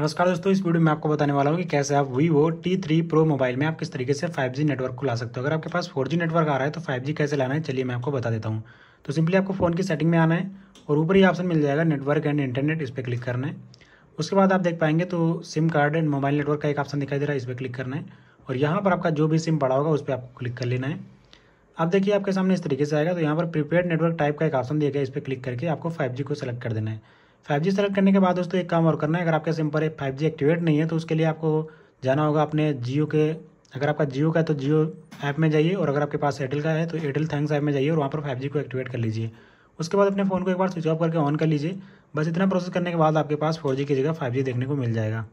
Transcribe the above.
नमस्कार दोस्तों इस वीडियो में आपको बताने वाला हूँ कि कैसे आप Vivo T three pro mobile में आप किस तरीके से 5G नेटवर्क को ला सकते हो अगर आपके पास 4G नेटवर्क आ रहा है तो 5G कैसे लाना है चलिए मैं आपको बता देता हूँ तो सिंपली आपको फ़ोन की सेटिंग में आना है और ऊपर ही ऑप्शन मिल जाएगा नेटवर्क एंड इंटरनेट इस पर क्लिक करना है उसके बाद आप देख पाएंगे तो SIM card and mobile network का एक ऑप्शन दिखाई दे रहा है इस पर क्लिक करना है और यहाँ पर आपका जो भी सिम पड़ा होगा उस पर आपको क्लिक कर लेना है आप देखिए आपके सामने इस तरीके से आएगा तो यहाँ पर प्रीपेड नेटवर्क टाइप का एक ऑप्शन दिया गया इस पर क्लिक करके आपको 5G को सेलेक्ट कर देना है फाइव जी सेलेक्ट करने के बाद दोस्तों एक काम और करना है अगर आपके सिम पर एक फाइव एक्टिवेट नहीं है तो उसके लिए आपको जाना होगा अपने जियो के अगर आपका जियो का है तो जियो ऐप में जाइए और अगर आपके पास एयरटेल का है तो एयरटेल थैंक्स ऐप में जाइए और वहाँ पर फाइव को एक्टिवेट कर लीजिए उसके बाद अपने फ़ोन को एक बार स्विच ऑफ करके ऑन कर लीजिए बस इतना प्रोसेस करने के बाद आपके पास फोर की जगह फाइव देखने को मिल जाएगा